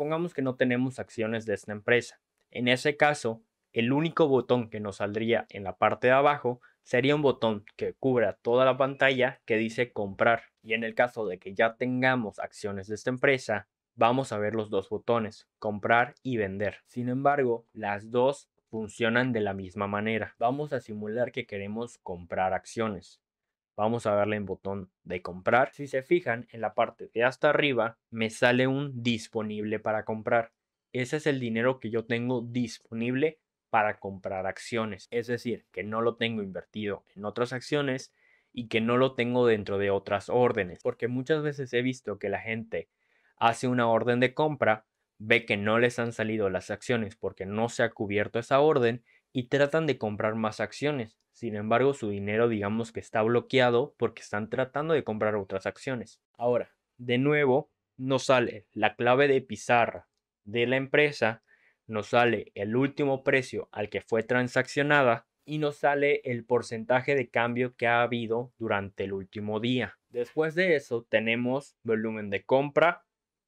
supongamos que no tenemos acciones de esta empresa. En ese caso, el único botón que nos saldría en la parte de abajo sería un botón que cubra toda la pantalla que dice comprar. Y en el caso de que ya tengamos acciones de esta empresa, vamos a ver los dos botones, comprar y vender. Sin embargo, las dos funcionan de la misma manera. Vamos a simular que queremos comprar acciones. Vamos a darle en botón de comprar. Si se fijan, en la parte de hasta arriba me sale un disponible para comprar. Ese es el dinero que yo tengo disponible para comprar acciones. Es decir, que no lo tengo invertido en otras acciones y que no lo tengo dentro de otras órdenes. Porque muchas veces he visto que la gente hace una orden de compra, ve que no les han salido las acciones porque no se ha cubierto esa orden y tratan de comprar más acciones. Sin embargo, su dinero digamos que está bloqueado porque están tratando de comprar otras acciones. Ahora, de nuevo, nos sale la clave de pizarra de la empresa, nos sale el último precio al que fue transaccionada y nos sale el porcentaje de cambio que ha habido durante el último día. Después de eso tenemos volumen de compra,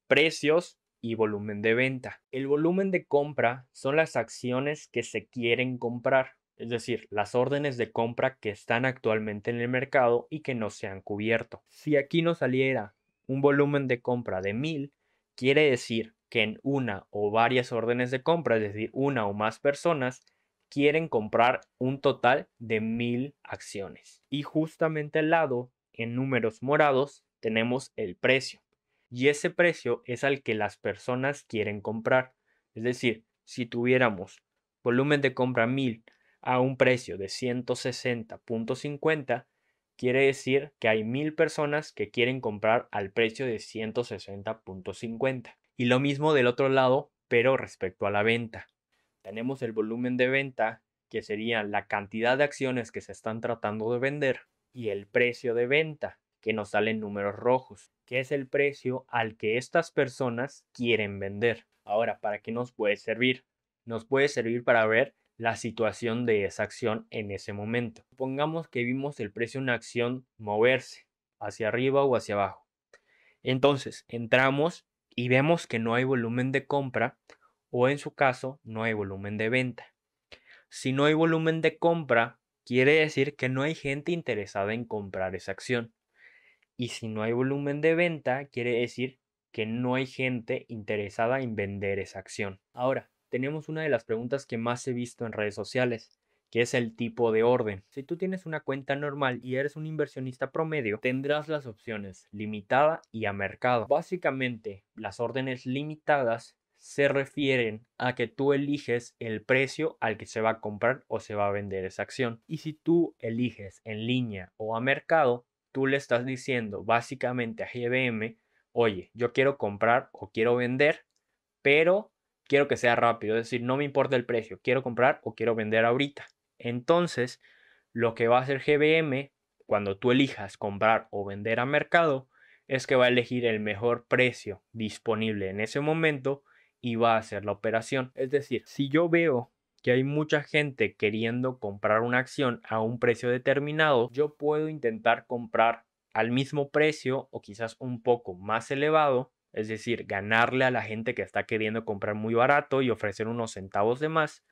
precios y volumen de venta. El volumen de compra son las acciones que se quieren comprar, es decir, las órdenes de compra que están actualmente en el mercado y que no se han cubierto. Si aquí nos saliera un volumen de compra de 1000, quiere decir que en una o varias órdenes de compra, es decir, una o más personas, quieren comprar un total de mil acciones. Y justamente al lado, en números morados, tenemos el precio y ese precio es al que las personas quieren comprar. Es decir, si tuviéramos volumen de compra 1000 a un precio de 160.50, quiere decir que hay 1000 personas que quieren comprar al precio de 160.50. Y lo mismo del otro lado, pero respecto a la venta. Tenemos el volumen de venta, que sería la cantidad de acciones que se están tratando de vender, y el precio de venta, que nos salen números rojos, que es el precio al que estas personas quieren vender. Ahora, ¿para qué nos puede servir? Nos puede servir para ver la situación de esa acción en ese momento. Supongamos que vimos el precio de una acción moverse hacia arriba o hacia abajo. Entonces, entramos y vemos que no hay volumen de compra o en su caso no hay volumen de venta. Si no hay volumen de compra, quiere decir que no hay gente interesada en comprar esa acción. Y si no hay volumen de venta, quiere decir que no hay gente interesada en vender esa acción. Ahora, tenemos una de las preguntas que más he visto en redes sociales, que es el tipo de orden. Si tú tienes una cuenta normal y eres un inversionista promedio, tendrás las opciones limitada y a mercado. Básicamente, las órdenes limitadas se refieren a que tú eliges el precio al que se va a comprar o se va a vender esa acción. Y si tú eliges en línea o a mercado, tú le estás diciendo básicamente a GBM, oye, yo quiero comprar o quiero vender, pero quiero que sea rápido, es decir, no me importa el precio, quiero comprar o quiero vender ahorita. Entonces, lo que va a hacer GBM cuando tú elijas comprar o vender a mercado es que va a elegir el mejor precio disponible en ese momento y va a hacer la operación. Es decir, si yo veo que hay mucha gente queriendo comprar una acción a un precio determinado, yo puedo intentar comprar al mismo precio o quizás un poco más elevado, es decir, ganarle a la gente que está queriendo comprar muy barato y ofrecer unos centavos de más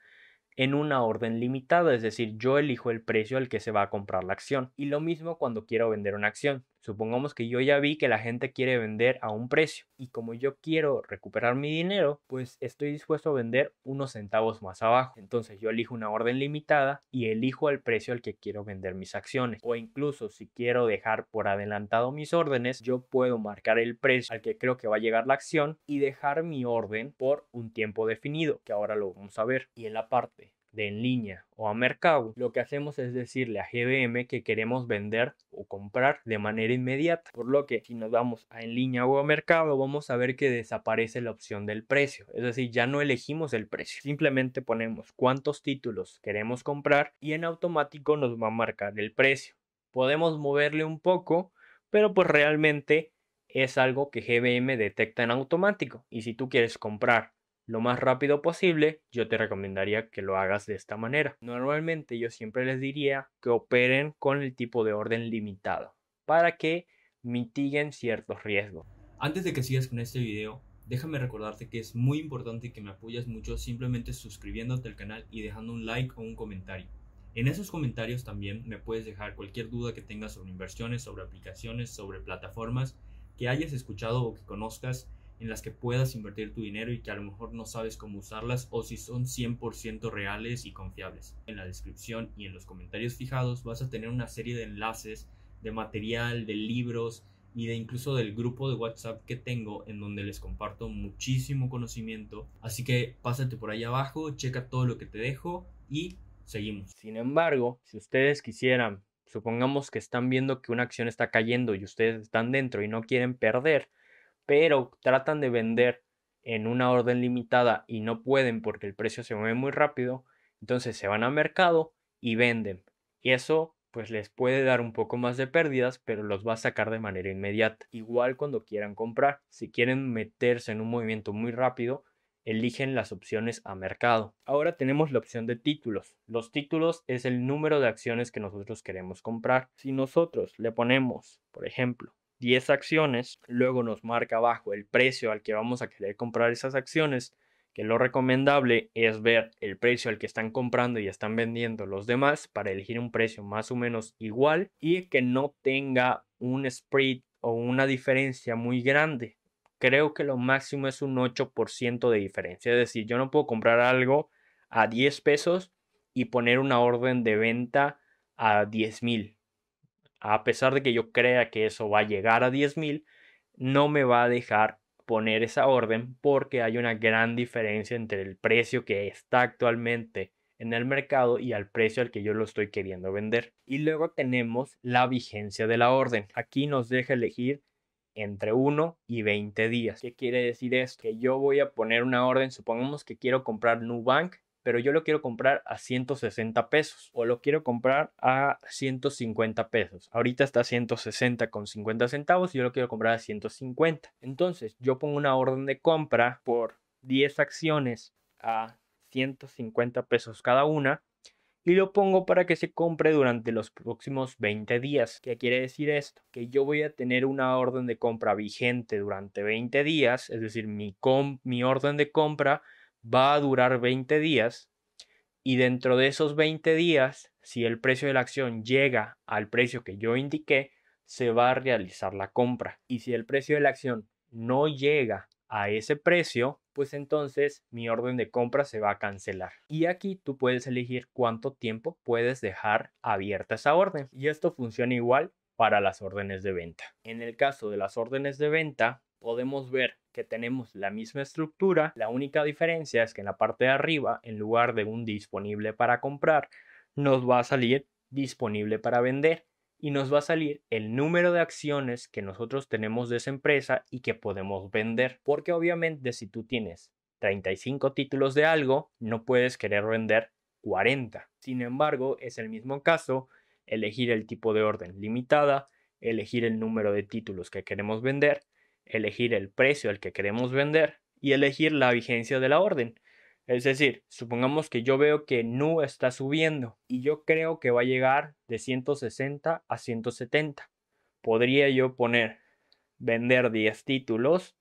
en una orden limitada, es decir, yo elijo el precio al que se va a comprar la acción. Y lo mismo cuando quiero vender una acción. Supongamos que yo ya vi que la gente quiere vender a un precio y como yo quiero recuperar mi dinero, pues estoy dispuesto a vender unos centavos más abajo. Entonces yo elijo una orden limitada y elijo el precio al que quiero vender mis acciones. O incluso si quiero dejar por adelantado mis órdenes, yo puedo marcar el precio al que creo que va a llegar la acción y dejar mi orden por un tiempo definido, que ahora lo vamos a ver. Y en la parte de en línea o a mercado, lo que hacemos es decirle a GBM que queremos vender o comprar de manera inmediata. Por lo que si nos vamos a en línea o a mercado, vamos a ver que desaparece la opción del precio. Es decir, ya no elegimos el precio. Simplemente ponemos cuántos títulos queremos comprar y en automático nos va a marcar el precio. Podemos moverle un poco, pero pues realmente es algo que GBM detecta en automático. Y si tú quieres comprar lo más rápido posible, yo te recomendaría que lo hagas de esta manera. Normalmente yo siempre les diría que operen con el tipo de orden limitado para que mitiguen ciertos riesgos. Antes de que sigas con este video, déjame recordarte que es muy importante que me apoyes mucho simplemente suscribiéndote al canal y dejando un like o un comentario. En esos comentarios también me puedes dejar cualquier duda que tengas sobre inversiones, sobre aplicaciones, sobre plataformas que hayas escuchado o que conozcas en las que puedas invertir tu dinero y que a lo mejor no sabes cómo usarlas o si son 100% reales y confiables. En la descripción y en los comentarios fijados vas a tener una serie de enlaces de material, de libros y de incluso del grupo de WhatsApp que tengo en donde les comparto muchísimo conocimiento. Así que pásate por ahí abajo, checa todo lo que te dejo y seguimos. Sin embargo, si ustedes quisieran, supongamos que están viendo que una acción está cayendo y ustedes están dentro y no quieren perder, pero tratan de vender en una orden limitada y no pueden porque el precio se mueve muy rápido, entonces se van a mercado y venden. Y eso pues les puede dar un poco más de pérdidas, pero los va a sacar de manera inmediata. Igual cuando quieran comprar, si quieren meterse en un movimiento muy rápido, eligen las opciones a mercado. Ahora tenemos la opción de títulos. Los títulos es el número de acciones que nosotros queremos comprar. Si nosotros le ponemos, por ejemplo, 10 acciones, luego nos marca abajo el precio al que vamos a querer comprar esas acciones, que lo recomendable es ver el precio al que están comprando y están vendiendo los demás para elegir un precio más o menos igual y que no tenga un spread o una diferencia muy grande. Creo que lo máximo es un 8% de diferencia, es decir, yo no puedo comprar algo a 10 pesos y poner una orden de venta a 10 mil a pesar de que yo crea que eso va a llegar a 10.000, no me va a dejar poner esa orden porque hay una gran diferencia entre el precio que está actualmente en el mercado y al precio al que yo lo estoy queriendo vender. Y luego tenemos la vigencia de la orden. Aquí nos deja elegir entre 1 y 20 días. ¿Qué quiere decir esto? Que yo voy a poner una orden, supongamos que quiero comprar Nubank pero yo lo quiero comprar a 160 pesos o lo quiero comprar a 150 pesos. Ahorita está a 160 con 50 centavos y yo lo quiero comprar a 150. Entonces yo pongo una orden de compra por 10 acciones a 150 pesos cada una y lo pongo para que se compre durante los próximos 20 días. ¿Qué quiere decir esto? Que yo voy a tener una orden de compra vigente durante 20 días, es decir, mi, mi orden de compra va a durar 20 días y dentro de esos 20 días, si el precio de la acción llega al precio que yo indiqué, se va a realizar la compra. Y si el precio de la acción no llega a ese precio, pues entonces mi orden de compra se va a cancelar. Y aquí tú puedes elegir cuánto tiempo puedes dejar abierta esa orden. Y esto funciona igual para las órdenes de venta. En el caso de las órdenes de venta, podemos ver que tenemos la misma estructura, la única diferencia es que en la parte de arriba, en lugar de un disponible para comprar, nos va a salir disponible para vender y nos va a salir el número de acciones que nosotros tenemos de esa empresa y que podemos vender. Porque obviamente si tú tienes 35 títulos de algo, no puedes querer vender 40. Sin embargo, es el mismo caso elegir el tipo de orden limitada, elegir el número de títulos que queremos vender elegir el precio al que queremos vender y elegir la vigencia de la orden. Es decir, supongamos que yo veo que NU está subiendo y yo creo que va a llegar de 160 a 170. Podría yo poner vender 10 títulos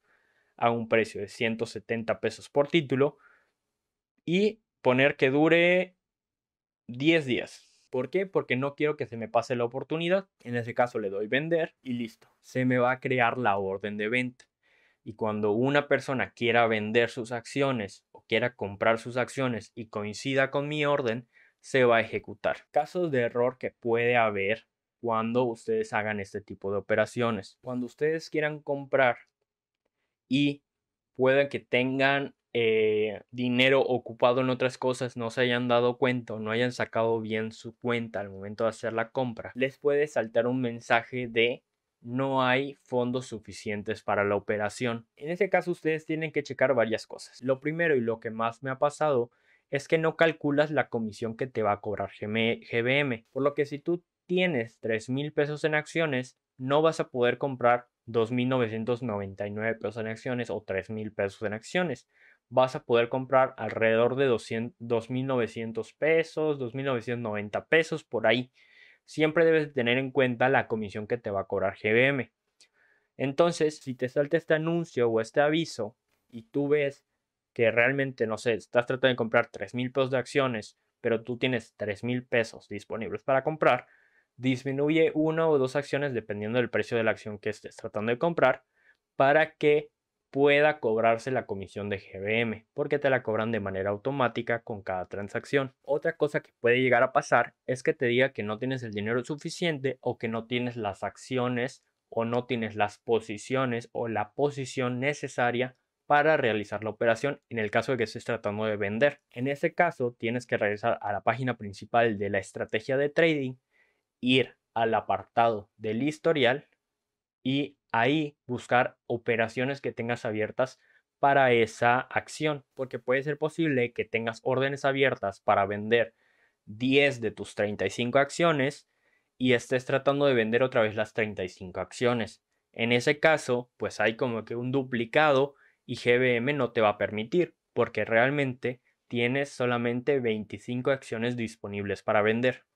a un precio de 170 pesos por título y poner que dure 10 días, ¿Por qué? Porque no quiero que se me pase la oportunidad. En ese caso le doy vender y listo. Se me va a crear la orden de venta. Y cuando una persona quiera vender sus acciones o quiera comprar sus acciones y coincida con mi orden, se va a ejecutar. Casos de error que puede haber cuando ustedes hagan este tipo de operaciones. Cuando ustedes quieran comprar y puedan que tengan eh, dinero ocupado en otras cosas no se hayan dado cuenta no hayan sacado bien su cuenta al momento de hacer la compra, les puede saltar un mensaje de no hay fondos suficientes para la operación. En ese caso ustedes tienen que checar varias cosas. Lo primero y lo que más me ha pasado es que no calculas la comisión que te va a cobrar GBM, por lo que si tú tienes 3 mil pesos en acciones, no vas a poder comprar 2.999 pesos en acciones o 3 mil pesos en acciones, vas a poder comprar alrededor de 2.900 pesos, 2.990 pesos por ahí. Siempre debes tener en cuenta la comisión que te va a cobrar GBM. Entonces, si te salta este anuncio o este aviso y tú ves que realmente, no sé, estás tratando de comprar 3.000 pesos de acciones, pero tú tienes 3.000 pesos disponibles para comprar, disminuye una o dos acciones dependiendo del precio de la acción que estés tratando de comprar para que pueda cobrarse la comisión de GBM, porque te la cobran de manera automática con cada transacción. Otra cosa que puede llegar a pasar es que te diga que no tienes el dinero suficiente o que no tienes las acciones o no tienes las posiciones o la posición necesaria para realizar la operación en el caso de que estés tratando de vender. En ese caso, tienes que regresar a la página principal de la estrategia de trading, ir al apartado del historial y ahí buscar operaciones que tengas abiertas para esa acción, porque puede ser posible que tengas órdenes abiertas para vender 10 de tus 35 acciones y estés tratando de vender otra vez las 35 acciones. En ese caso, pues hay como que un duplicado y GBM no te va a permitir, porque realmente tienes solamente 25 acciones disponibles para vender.